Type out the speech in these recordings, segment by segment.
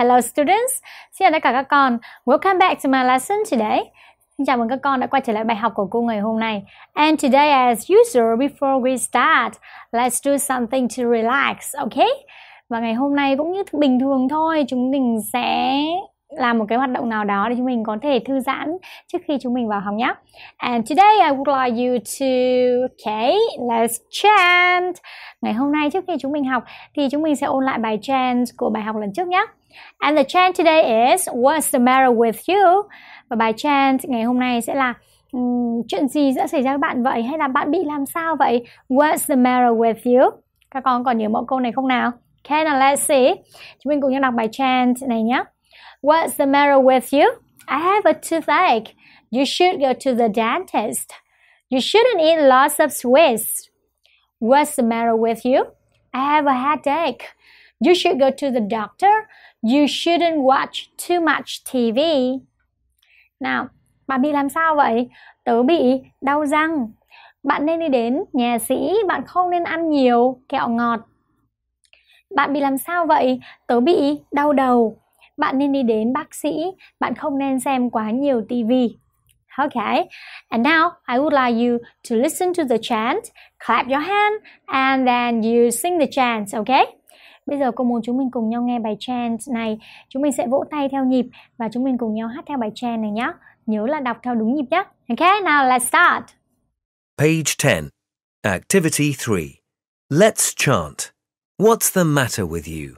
Hello students, xin chào tất cả các con. Welcome back to my lesson today. Xin chào mừng các con đã quay trở lại bài học của cô ngày hôm nay. And today as usual before we start, let's do something to relax, okay? Và ngày hôm nay cũng như bình thường thôi, chúng mình sẽ làm một cái hoạt động nào đó để chúng mình có thể thư giãn trước khi chúng mình vào học nhé. And today I would like you to okay, let's chant. Ngày hôm nay trước khi chúng mình học thì chúng mình sẽ ôn lại bài chant của bài học lần trước nhé. And the chant today is What's the matter with you? Và bài chant ngày hôm nay sẽ là um, chuyện gì đã xảy ra với bạn vậy hay là bạn bị làm sao vậy? What's the matter with you? Các con còn nhớ mẫu câu này không nào? Okay, now let's see. Chúng mình cùng nhau đọc bài chant này nhé. What's the matter with you? I have a toothache. You should go to the dentist. You shouldn't eat lots of sweets. What's the matter with you? I have a headache. You should go to the doctor. You shouldn't watch too much TV. Nào, bà bị làm sao vậy? Tớ bị đau răng. Bạn nên đi đến nhà sĩ, bạn không nên ăn nhiều kẹo ngọt. Bạn bị làm sao vậy? Tớ bị đau đầu. Bạn nên đi đến bác sĩ, bạn không nên xem quá nhiều TV. Okay, and now I would like you to listen to the chant, clap your hand, and then you sing the chant, okay? Bây giờ cô muốn chúng mình cùng nhau nghe bài chant này. Chúng mình sẽ vỗ tay theo nhịp và chúng mình cùng nhau hát theo bài chant này nhé. Nhớ là đọc theo đúng nhịp nhé. Okay, now let's start. Page 10. Activity 3. Let's chant. What's the matter with you?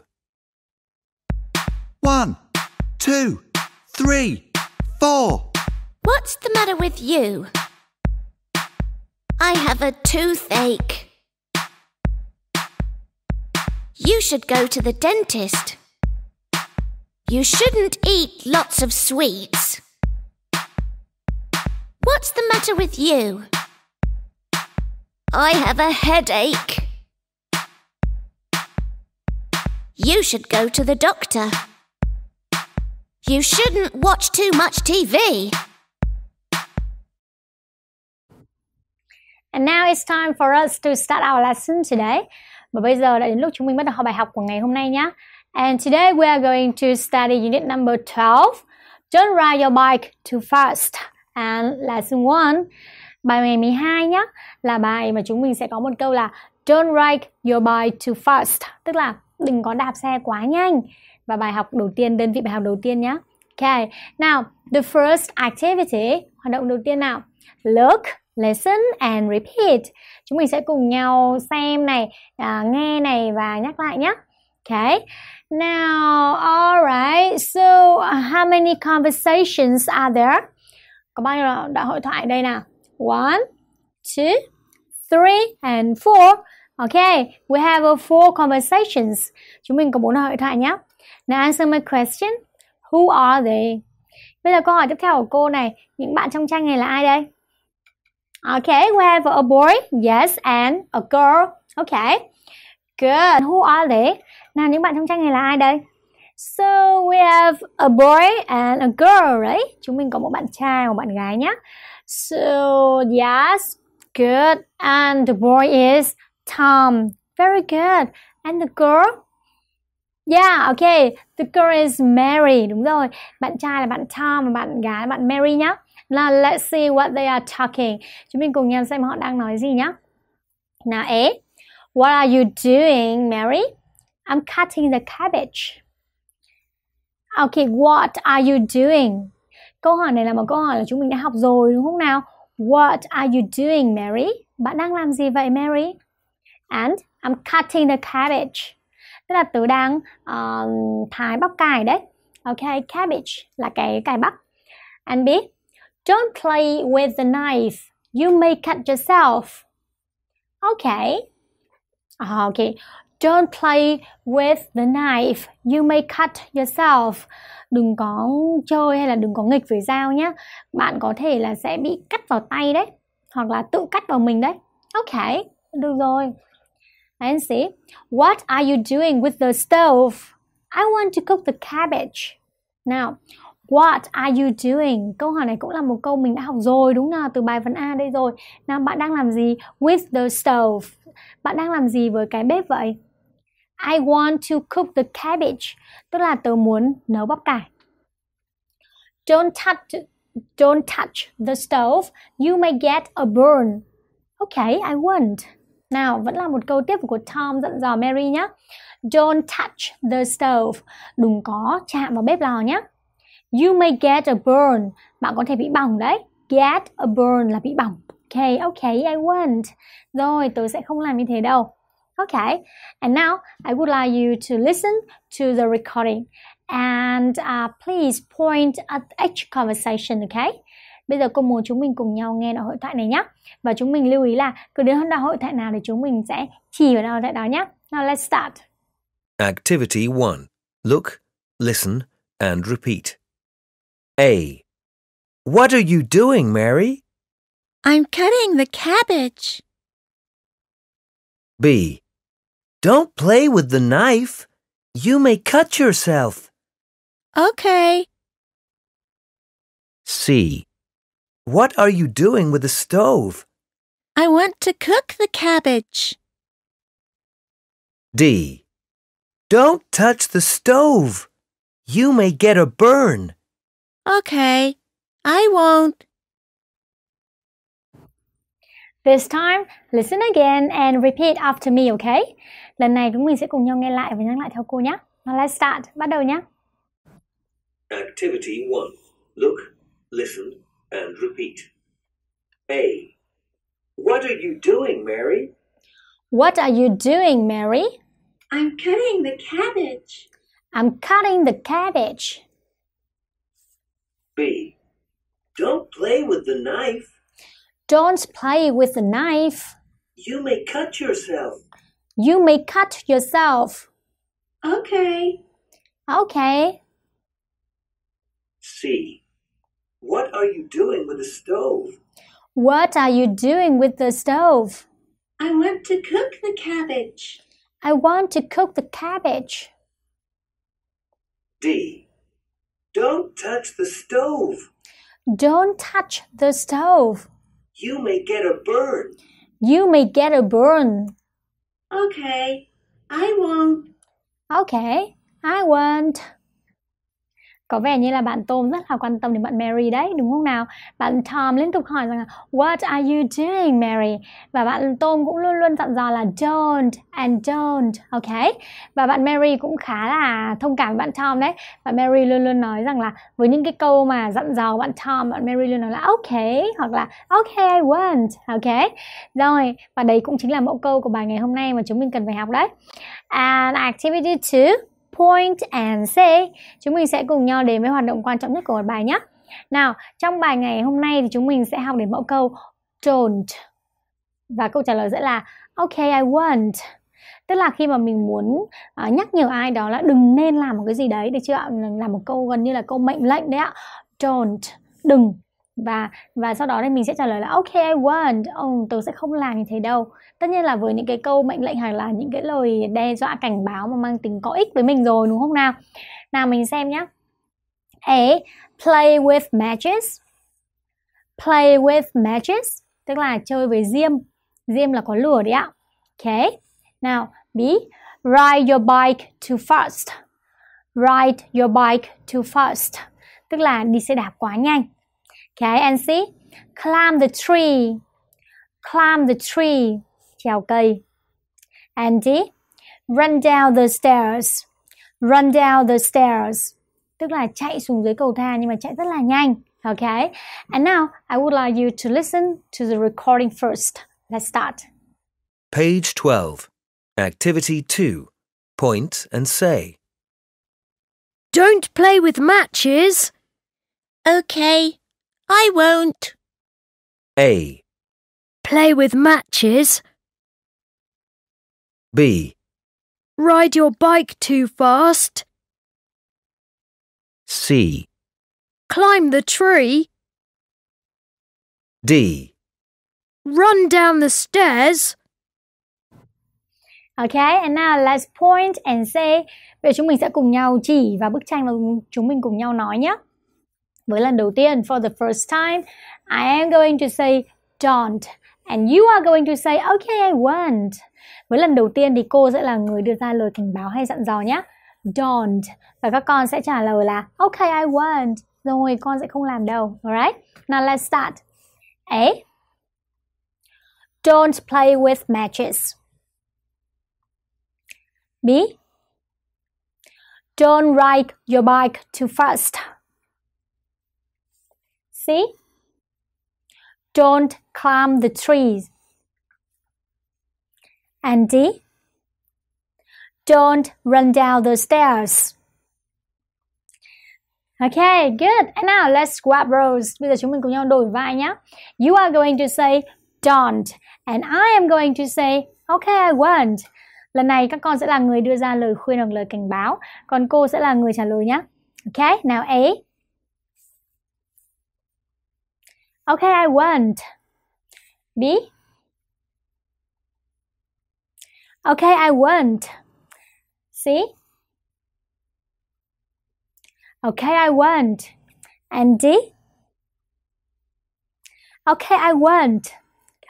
One, two, three, four. What's the matter with you? I have a toothache. You should go to the dentist. You shouldn't eat lots of sweets. What's the matter with you? I have a headache. You should go to the doctor. You shouldn't watch too much TV. And now it's time for us to start our lesson today. Và bây giờ đã đến lúc chúng mình bắt đầu học bài học của ngày hôm nay nhé. And today we are going to study unit number 12. Don't ride your bike too fast. And lesson 1. Bài ngày 12 nhé là bài mà chúng mình sẽ có một câu là Don't ride your bike too fast. Tức là đừng có đạp xe quá nhanh. Và bài học đầu tiên, đơn vị bài học đầu tiên nhé. Okay. Now, the first activity, hoạt động đầu tiên nào. Look listen and repeat. Chúng mình sẽ cùng nhau xem này, à, nghe này và nhắc lại nhé. Okay. Now, all right. So, how many conversations are there? Có bao nhiêu đoạn hội thoại đây nào? One, two, three and four. Okay, we have a four conversations. Chúng mình có bốn hội thoại nhé. Now answer my question. Who are they? Bây giờ câu hỏi tiếp theo của cô này, những bạn trong tranh này là ai đây? Okay, we have a boy, yes, and a girl. Okay, good. Who are they? Nào, những bạn trong tranh này là ai đây? So we have a boy and a girl, right? Chúng mình có một bạn trai và một bạn gái nhé. So yes, good. And the boy is Tom. Very good. And the girl? Yeah, okay. The girl is Mary. Đúng rồi. Bạn trai là bạn Tom và bạn gái là bạn Mary nhé. Now let's see what they are talking. Chúng mình cùng nhau xem họ đang nói gì nhé. Now A. What are you doing, Mary? I'm cutting the cabbage. Okay, what are you doing? Câu hỏi này là một câu hỏi là chúng mình đã học rồi đúng không nào? What are you doing, Mary? Bạn đang làm gì vậy, Mary? And I'm cutting the cabbage. Tức là tớ đang uh, thái bắp cải đấy. okay cabbage là cái cải bắp. And B, Don't play with the knife. You may cut yourself. Okay. Ah, okay. Don't play with the knife. You may cut yourself. Đừng có chơi hay là đừng có nghịch với dao nhé. Bạn có thể là sẽ bị cắt vào tay đấy. Hoặc là tự cắt vào mình đấy. Okay. Được rồi. And see. What are you doing with the stove? I want to cook the cabbage. Now, What are you doing? Câu hỏi này cũng là một câu mình đã học rồi đúng không? từ bài vấn A đây rồi. Nào bạn đang làm gì? With the stove. Bạn đang làm gì với cái bếp vậy? I want to cook the cabbage. Tức là tớ muốn nấu bắp cải. Don't touch don't touch the stove. You may get a burn. Okay, I won't. Nào, vẫn là một câu tiếp của Tom dặn dò Mary nhé. Don't touch the stove. Đừng có chạm vào bếp lò nhé. You may get a burn. Bạn có thể bị bỏng đấy. Get a burn là bị bỏng. Okay, okay, I won't. Rồi, tôi sẽ không làm như thế đâu. Okay, and now I would like you to listen to the recording and uh, please point at each conversation, okay? Bây giờ cô muốn chúng mình cùng nhau nghe đoạn hội thoại này nhé. Và chúng mình lưu ý là cứ đến đoạn hội thoại nào thì chúng mình sẽ chỉ vào đoạn hội thoại đó nhé. Now let's start. Activity 1. Look, listen and repeat. A. What are you doing, Mary? I'm cutting the cabbage. B. Don't play with the knife. You may cut yourself. Okay. C. What are you doing with the stove? I want to cook the cabbage. D. Don't touch the stove. You may get a burn. Okay, I won't. This time, listen again and repeat after me, okay? Lần này chúng mình sẽ cùng nhau nghe lại và nhắc lại theo cô nhé. Now let's start. Bắt đầu nhé. Activity 1. Look, listen and repeat. A. What are you doing, Mary? What are you doing, Mary? I'm cutting the cabbage. I'm cutting the cabbage. Don't play with the knife. Don't play with the knife. You may cut yourself. You may cut yourself. Okay. Okay. C. What are you doing with the stove? What are you doing with the stove? I want to cook the cabbage. I want to cook the cabbage. D. Don't touch the stove. Don't touch the stove. You may get a burn. You may get a burn. Okay, I won't. Okay, I won't. có vẻ như là bạn Tom rất là quan tâm đến bạn Mary đấy đúng không nào bạn Tom liên tục hỏi rằng là What are you doing Mary và bạn Tom cũng luôn luôn dặn dò là don't and don't ok và bạn Mary cũng khá là thông cảm với bạn Tom đấy và Mary luôn luôn nói rằng là với những cái câu mà dặn dò bạn Tom bạn Mary luôn nói là ok hoặc là ok I won't, ok rồi và đấy cũng chính là mẫu câu của bài ngày hôm nay mà chúng mình cần phải học đấy and activity 2 point and say. Chúng mình sẽ cùng nhau đến với hoạt động quan trọng nhất của bài nhé. Nào, trong bài ngày hôm nay thì chúng mình sẽ học đến mẫu câu don't. Và câu trả lời sẽ là okay, I won't. Tức là khi mà mình muốn uh, nhắc nhở ai đó là đừng nên làm một cái gì đấy được chưa ạ? Làm một câu gần như là câu mệnh lệnh đấy ạ. Don't, đừng, và và sau đó thì mình sẽ trả lời là ok I won't oh, tớ sẽ không làm như thế đâu tất nhiên là với những cái câu mệnh lệnh hoặc là những cái lời đe dọa cảnh báo mà mang tính có ích với mình rồi đúng không nào nào mình xem nhé A play with matches play with matches tức là chơi với diêm diêm là có lửa đấy ạ ok nào B ride your bike too fast ride your bike too fast tức là đi xe đạp quá nhanh Okay, and see? Climb the tree. Climb the tree. Trèo cây. And D. Run down the stairs. Run down the stairs. Tức là chạy xuống dưới cầu thang nhưng mà chạy rất là nhanh. Okay, and now I would like you to listen to the recording first. Let's start. Page 12. Activity 2. Point and say. Don't play with matches. Okay. I won't. A. Play with matches. B. Ride your bike too fast. C. Climb the tree. D. Run down the stairs. Okay, and now let's point and say. Vậy chúng mình sẽ cùng nhau chỉ vào bức tranh và chúng mình cùng nhau nói nhé. Với lần đầu tiên, for the first time, I am going to say don't and you are going to say okay I won't. Với lần đầu tiên thì cô sẽ là người đưa ra lời cảnh báo hay dặn dò nhé. Don't và các con sẽ trả lời là okay I won't. Rồi con sẽ không làm đâu. Alright? Now let's start. A. Don't play with matches. B. Don't ride your bike too fast. See? Don't climb the trees. And D? Don't run down the stairs. Okay, good. And now let's swap roles. Bây giờ chúng mình cùng nhau đổi vai nhé. You are going to say don't and I am going to say okay, I won't. Lần này các con sẽ là người đưa ra lời khuyên hoặc lời cảnh báo, còn cô sẽ là người trả lời nhé. Okay, now A. Okay, I won't. B. Okay, I won't. C. Okay, I won't. And D. Okay, I won't.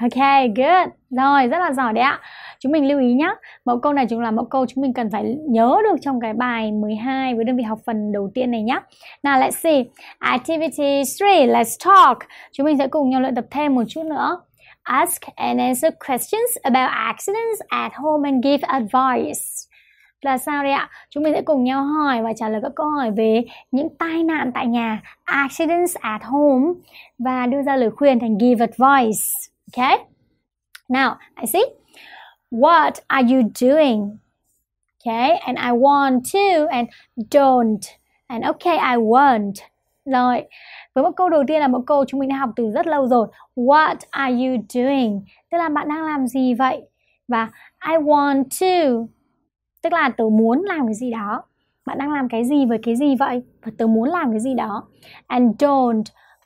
Okay, good. Rồi, rất là giỏi đấy ạ chúng mình lưu ý nhé mẫu câu này chúng là mẫu câu chúng mình cần phải nhớ được trong cái bài 12 với đơn vị học phần đầu tiên này nhé nào let's see activity 3 let's talk chúng mình sẽ cùng nhau luyện tập thêm một chút nữa ask and answer questions about accidents at home and give advice là sao đây ạ? Chúng mình sẽ cùng nhau hỏi và trả lời các câu hỏi về những tai nạn tại nhà, accidents at home và đưa ra lời khuyên thành give advice. Okay? Now, I see. What are you doing? Okay, and I want to and don't and okay I won't. Rồi, với một câu đầu tiên là một câu chúng mình đã học từ rất lâu rồi. What are you doing? Tức là bạn đang làm gì vậy? Và I want to tức là tớ muốn làm cái gì đó. Bạn đang làm cái gì với cái gì vậy? Và tớ muốn làm cái gì đó. And don't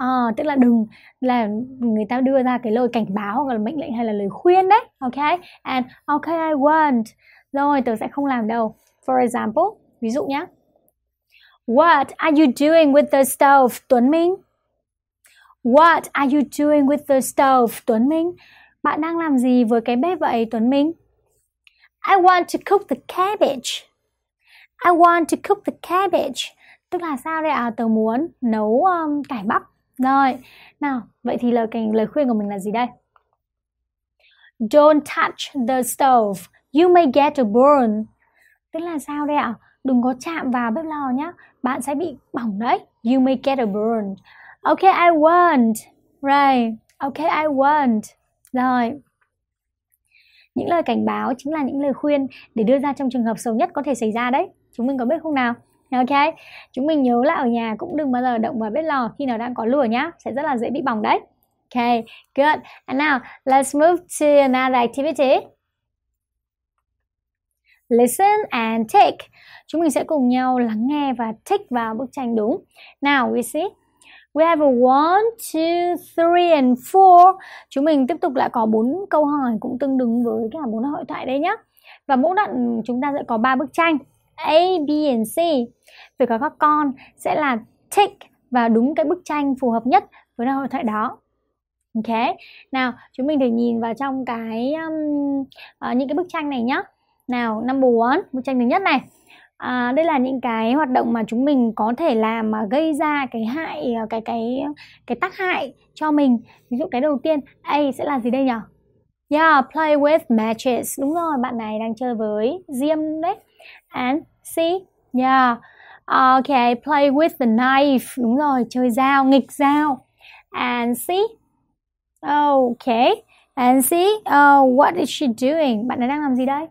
à, tức là đừng là người ta đưa ra cái lời cảnh báo hoặc là mệnh lệnh hay là lời khuyên đấy ok and ok I won't rồi tớ sẽ không làm đâu for example ví dụ nhé What are you doing with the stove Tuấn Minh What are you doing with the stove Tuấn Minh bạn đang làm gì với cái bếp vậy Tuấn Minh I want to cook the cabbage I want to cook the cabbage tức là sao đây à tớ muốn nấu um, cải bắp rồi, nào, vậy thì lời lời khuyên của mình là gì đây? Don't touch the stove, you may get a burn. Tức là sao đây ạ? À? Đừng có chạm vào bếp lò nhé, bạn sẽ bị bỏng đấy. You may get a burn. Okay, I won't. Right. Okay, I won't. Rồi. Những lời cảnh báo chính là những lời khuyên để đưa ra trong trường hợp xấu nhất có thể xảy ra đấy. Chúng mình có biết không nào? ok chúng mình nhớ là ở nhà cũng đừng bao giờ động vào bếp lò khi nào đang có lửa nhá sẽ rất là dễ bị bỏng đấy OK, good. And now let's move to another activity. Listen and take. Chúng mình sẽ cùng nhau lắng nghe và tick vào bức tranh đúng. Now we see. We have a one, two, three and four. Chúng mình tiếp tục lại có bốn câu hỏi cũng tương đương với cả bốn hội thoại đây nhé. Và mỗi đoạn chúng ta sẽ có ba bức tranh. A, B and C Vậy của các con sẽ là take và đúng cái bức tranh phù hợp nhất với hội thoại đó Ok, nào chúng mình thử nhìn vào trong cái um, uh, những cái bức tranh này nhá Nào, number one, bức tranh thứ nhất này à, đây là những cái hoạt động mà chúng mình có thể làm mà gây ra cái hại ờ, cái cái cái tác hại cho mình ví dụ cái đầu tiên A sẽ là gì đây nhỉ? Yeah, play with matches đúng rồi bạn này đang chơi với diêm đấy and see. Yeah. okay, play with the knife. Đúng rồi, chơi dao, nghịch dao. And see. okay, And see. Oh, what is she doing? Bạn ấy đang làm gì đây?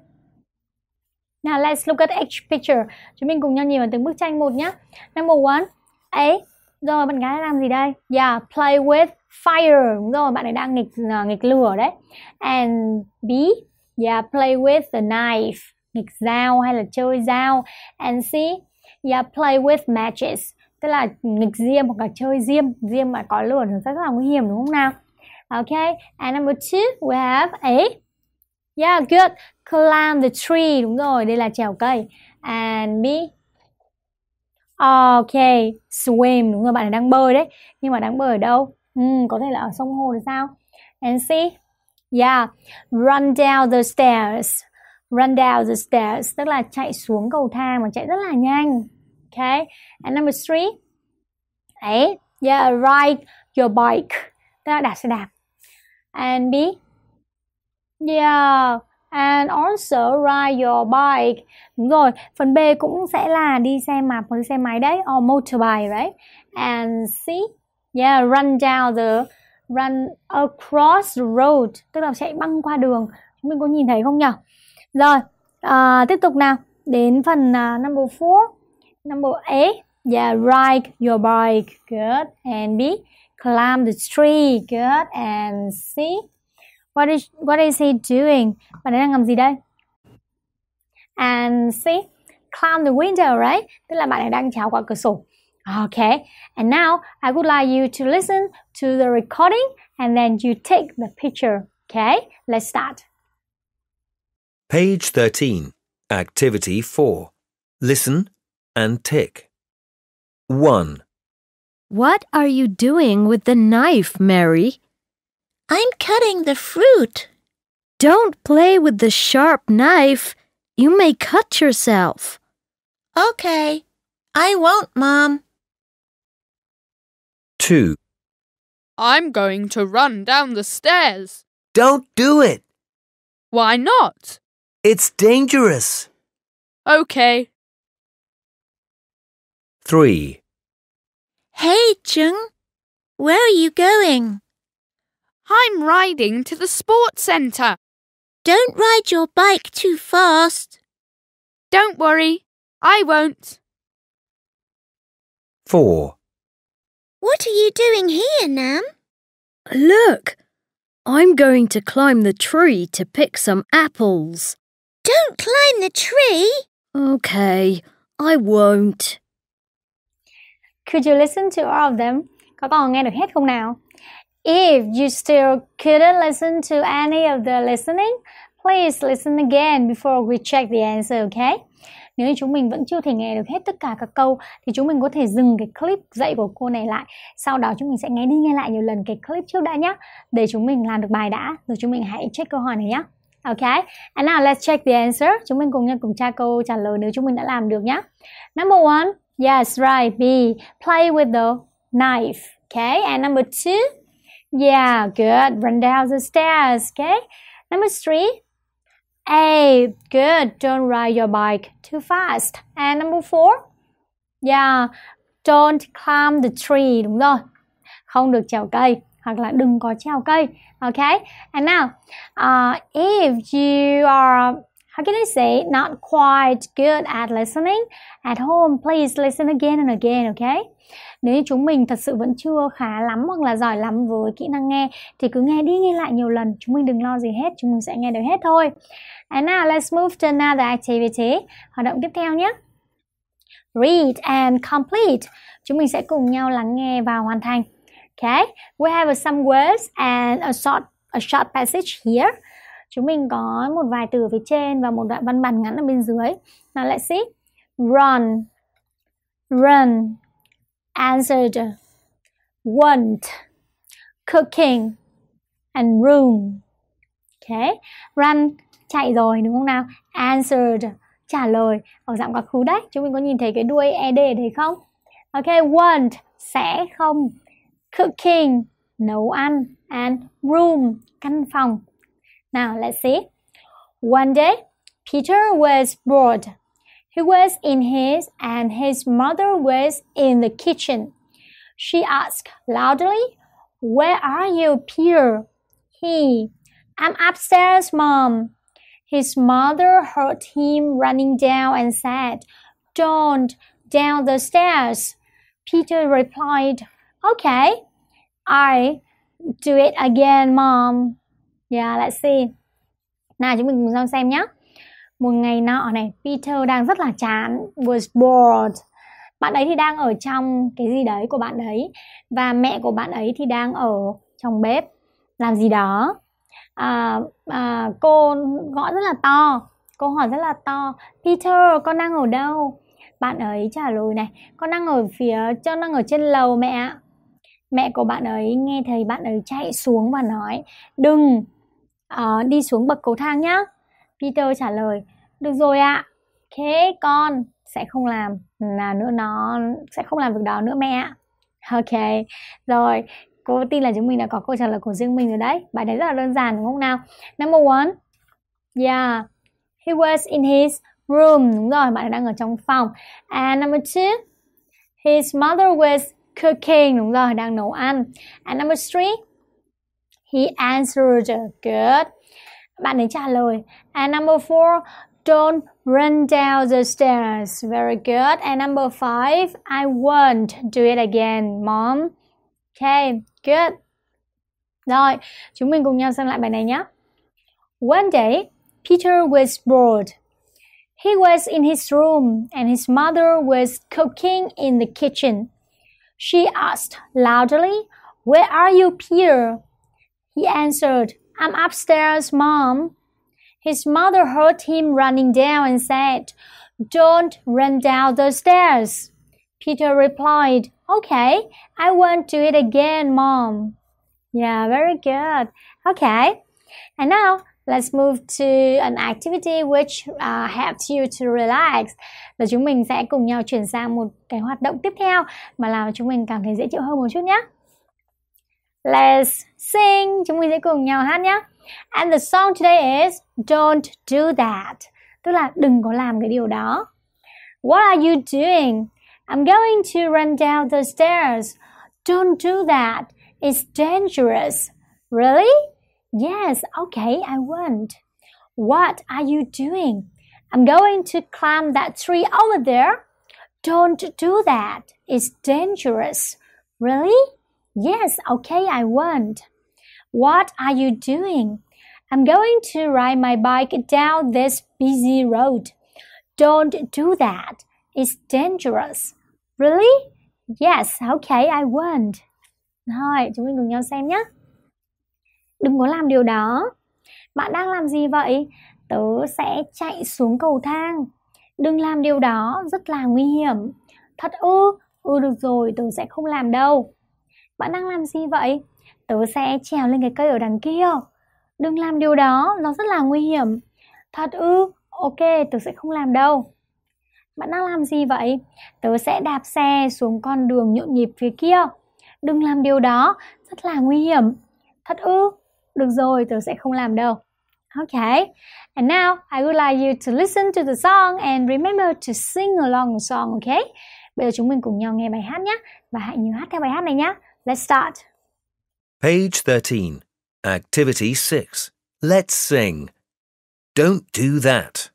Now let's look at each picture. Chúng mình cùng nhau nhìn vào từng bức tranh một nhé. Number one, ấy. Rồi bạn gái làm gì đây? Yeah, play with fire. Đúng rồi, bạn ấy đang nghịch à, nghịch lửa đấy. And B, yeah, play with the knife nghịch dao hay là chơi dao and see yeah play with matches tức là nghịch diêm hoặc là chơi diêm diêm mà có lửa thì rất là nguy hiểm đúng không nào okay and number two we have a yeah good climb the tree đúng rồi đây là trèo cây and b okay swim đúng rồi bạn đang bơi đấy nhưng mà đang bơi ở đâu ừ, có thể là ở sông hồ thì sao and see yeah run down the stairs run down the stairs tức là chạy xuống cầu thang mà chạy rất là nhanh okay and number three đấy yeah ride your bike tức là đạp xe đạp and b yeah and also ride your bike đúng rồi phần b cũng sẽ là đi xe mà, hoặc xe máy đấy or motorbike đấy right? and c yeah run down the run across the road tức là chạy băng qua đường chúng mình có nhìn thấy không nhỉ rồi uh, tiếp tục nào đến phần uh, number 4 number 8 yeah ride your bike good and B climb the tree good and C what is what is he doing bạn ấy đang làm gì đây and C climb the window right tức là bạn ấy đang trèo qua cửa sổ Okay, and now I would like you to listen to the recording and then you take the picture. Okay, let's start. Page 13, Activity 4. Listen and tick. 1. What are you doing with the knife, Mary? I'm cutting the fruit. Don't play with the sharp knife. You may cut yourself. Okay. I won't, Mom. 2. I'm going to run down the stairs. Don't do it. Why not? It's dangerous. Okay. 3. Hey, Chung. Where are you going? I'm riding to the sports centre. Don't ride your bike too fast. Don't worry, I won't. 4. What are you doing here, Nam? Look, I'm going to climb the tree to pick some apples. Don't climb the tree. Okay, I won't. Could you listen to all of them? Có còn nghe được hết không nào? If you still couldn't listen to any of the listening, please listen again before we check the answer, okay? Nếu như chúng mình vẫn chưa thể nghe được hết tất cả các câu thì chúng mình có thể dừng cái clip dạy của cô này lại. Sau đó chúng mình sẽ nghe đi nghe lại nhiều lần cái clip trước đã nhé để chúng mình làm được bài đã rồi chúng mình hãy check câu hỏi này nhé. Okay, and now let's check the answer. Chúng mình cùng nhau cùng tra câu trả lời nếu chúng mình đã làm được nhé. Number one, yes, right, B, play with the knife. Okay, and number two, yeah, good, run down the stairs. Okay, number three, A, good, don't ride your bike too fast. And number four, yeah, don't climb the tree. Đúng rồi, không được trèo cây hoặc là đừng có trèo cây Okay, and now uh, if you are how can I say not quite good at listening at home, please listen again and again, okay? Nếu như chúng mình thật sự vẫn chưa khá lắm hoặc là giỏi lắm với kỹ năng nghe thì cứ nghe đi nghe lại nhiều lần, chúng mình đừng lo gì hết, chúng mình sẽ nghe được hết thôi. And now let's move to another activity. Hoạt động tiếp theo nhé. Read and complete. Chúng mình sẽ cùng nhau lắng nghe và hoàn thành. Okay, we have some words and a short a short passage here. Chúng mình có một vài từ phía trên và một đoạn văn bản ngắn ở bên dưới. Now let's see. Run, run, answered, want, cooking, and room. Okay, run chạy rồi đúng không nào? Answered trả lời ở dạng quá khứ đấy. Chúng mình có nhìn thấy cái đuôi ed đấy không? Okay, want sẽ không cooking, nấu ăn, and room, căn phòng. Now let's see. One day, Peter was bored. He was in his and his mother was in the kitchen. She asked loudly, Where are you, Peter? He, I'm upstairs, mom. His mother heard him running down and said, Don't, down the stairs. Peter replied, Okay. I Do it again, mom. Yeah, let's see. Nào chúng mình cùng nhau xem nhé. Một ngày nọ này, Peter đang rất là chán, was bored. Bạn ấy thì đang ở trong cái gì đấy của bạn ấy và mẹ của bạn ấy thì đang ở trong bếp làm gì đó. À, à, cô gõ rất là to, cô hỏi rất là to, Peter con đang ở đâu? Bạn ấy trả lời này, con đang ở phía, con đang ở trên lầu mẹ ạ mẹ của bạn ấy nghe thấy bạn ấy chạy xuống và nói đừng uh, đi xuống bậc cầu thang nhá peter trả lời được rồi ạ thế con sẽ không làm là nữa nó sẽ không làm việc đó nữa mẹ ạ ok rồi cô tin là chúng mình đã có câu trả lời của riêng mình rồi đấy bài đấy rất là đơn giản đúng không nào number one yeah he was in his room đúng rồi bạn ấy đang ở trong phòng and number two his mother was cooking đúng rồi đang nấu ăn and number three he answered good bạn ấy trả lời and number four don't run down the stairs very good and number five I won't do it again mom okay good rồi chúng mình cùng nhau xem lại bài này nhé one day Peter was bored He was in his room and his mother was cooking in the kitchen. She asked loudly, Where are you, Peter? He answered, I'm upstairs, Mom. His mother heard him running down and said, Don't run down the stairs. Peter replied, Okay, I won't do it again, Mom. Yeah, very good. Okay. And now Let's move to an activity which uh, helps you to relax. Và chúng mình sẽ cùng nhau chuyển sang một cái hoạt động tiếp theo mà làm chúng mình cảm thấy dễ chịu hơn một chút nhé. Let's sing. Chúng mình sẽ cùng nhau hát nhé. And the song today is Don't Do That. Tức là đừng có làm cái điều đó. What are you doing? I'm going to run down the stairs. Don't do that. It's dangerous. Really? Yes, okay, I won't. What are you doing? I'm going to climb that tree over there. Don't do that. It's dangerous. Really? Yes, okay, I won't. What are you doing? I'm going to ride my bike down this busy road. Don't do that. It's dangerous. Really? Yes, okay, I won't. Rồi, chúng mình cùng nhau xem nhé. đừng có làm điều đó bạn đang làm gì vậy tớ sẽ chạy xuống cầu thang đừng làm điều đó rất là nguy hiểm thật ư ừ được rồi tớ sẽ không làm đâu bạn đang làm gì vậy tớ sẽ trèo lên cái cây ở đằng kia đừng làm điều đó nó rất là nguy hiểm thật ư ok tớ sẽ không làm đâu bạn đang làm gì vậy tớ sẽ đạp xe xuống con đường nhộn nhịp phía kia đừng làm điều đó rất là nguy hiểm thật ư được rồi, tớ sẽ không làm đâu. Okay, and now I would like you to listen to the song and remember to sing along the song, okay? Bây giờ chúng mình cùng nhau nghe bài hát nhé và hãy nhớ hát theo bài hát này nhé. Let's start. Page 13, Activity 6. Let's sing. Don't do that.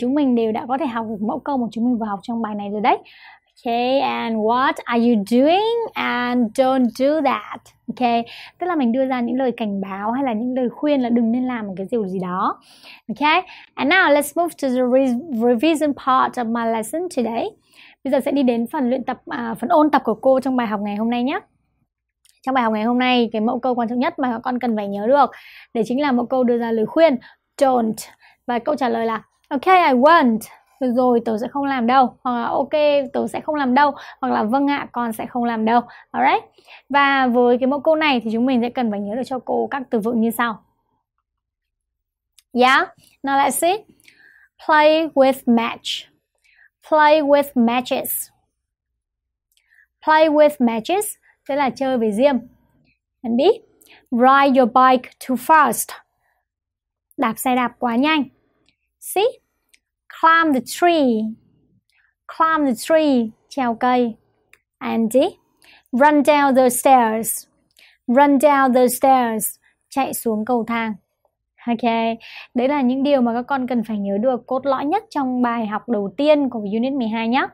chúng mình đều đã có thể học được mẫu câu mà chúng mình vừa học trong bài này rồi đấy. Okay, and what are you doing? And don't do that. Okay, tức là mình đưa ra những lời cảnh báo hay là những lời khuyên là đừng nên làm một cái điều gì đó. Okay, and now let's move to the re revision part of my lesson today. Bây giờ sẽ đi đến phần luyện tập, à, phần ôn tập của cô trong bài học ngày hôm nay nhé trong bài học ngày hôm nay cái mẫu câu quan trọng nhất mà các con cần phải nhớ được đấy chính là mẫu câu đưa ra lời khuyên don't và câu trả lời là ok I won't được rồi tớ sẽ không làm đâu hoặc là ok tớ sẽ không làm đâu hoặc là vâng ạ à, con sẽ không làm đâu alright và với cái mẫu câu này thì chúng mình sẽ cần phải nhớ được cho cô các từ vựng như sau yeah now let's see play with match play with matches play with matches tức là chơi với diêm and B ride your bike too fast đạp xe đạp quá nhanh See? Climb the tree. Climb the tree. Trèo cây. Andy. Run down the stairs. Run down the stairs. Chạy xuống cầu thang. Ok, đấy là những điều mà các con cần phải nhớ được cốt lõi nhất trong bài học đầu tiên của Unit 12 nhé.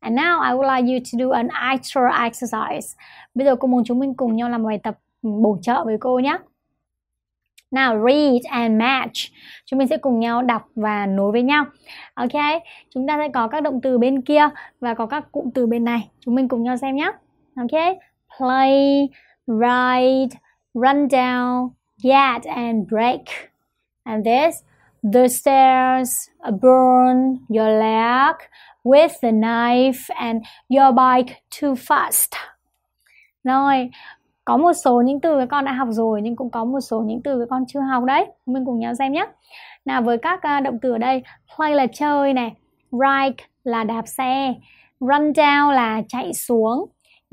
And now I would like you to do an extra exercise. Bây giờ cô muốn chúng mình cùng nhau làm bài tập bổ trợ với cô nhé. Nào read and match. Chúng mình sẽ cùng nhau đọc và nối với nhau. Ok, chúng ta sẽ có các động từ bên kia và có các cụm từ bên này. Chúng mình cùng nhau xem nhé. Ok, play, ride, run down, get and break. And this the stairs, burn your leg with the knife and your bike too fast. Rồi, có một số những từ các con đã học rồi nhưng cũng có một số những từ các con chưa học đấy mình cùng nhau xem nhé nào với các à, động từ ở đây play là chơi này ride là đạp xe run down là chạy xuống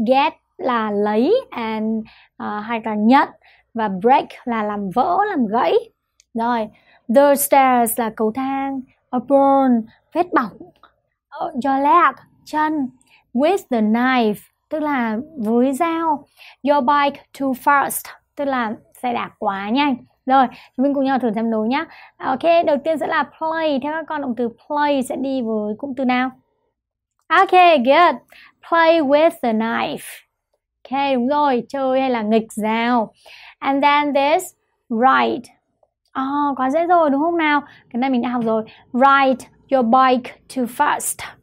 get là lấy and uh, hay là nhận và break là làm vỡ làm gãy rồi the stairs là cầu thang a burn vết bỏng your leg chân with the knife tức là với dao your bike too fast tức là xe đạp quá nhanh rồi chúng mình cùng nhau thử xem đối nhá ok đầu tiên sẽ là play theo các con động từ play sẽ đi với cụm từ nào ok good play with the knife ok đúng rồi chơi hay là nghịch dao and then this ride oh quá dễ rồi đúng không nào cái này mình đã học rồi ride your bike too fast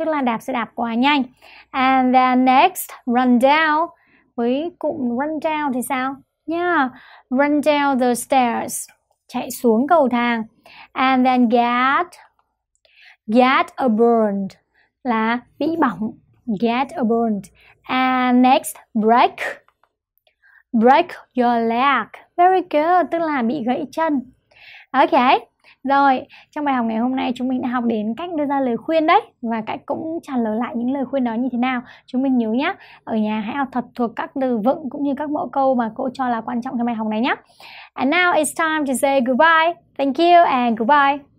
tức là đạp xe đạp quá nhanh and then next run down với cụm run down thì sao yeah run down the stairs chạy xuống cầu thang and then get get a burn là bị bỏng get a burn and next break break your leg very good tức là bị gãy chân okay rồi, trong bài học ngày hôm nay chúng mình đã học đến cách đưa ra lời khuyên đấy và cách cũng trả lời lại những lời khuyên đó như thế nào. Chúng mình nhớ nhá, ở nhà hãy học thật thuộc các từ vựng cũng như các mẫu câu mà cô cho là quan trọng trong bài học này nhé. And now it's time to say goodbye. Thank you and goodbye.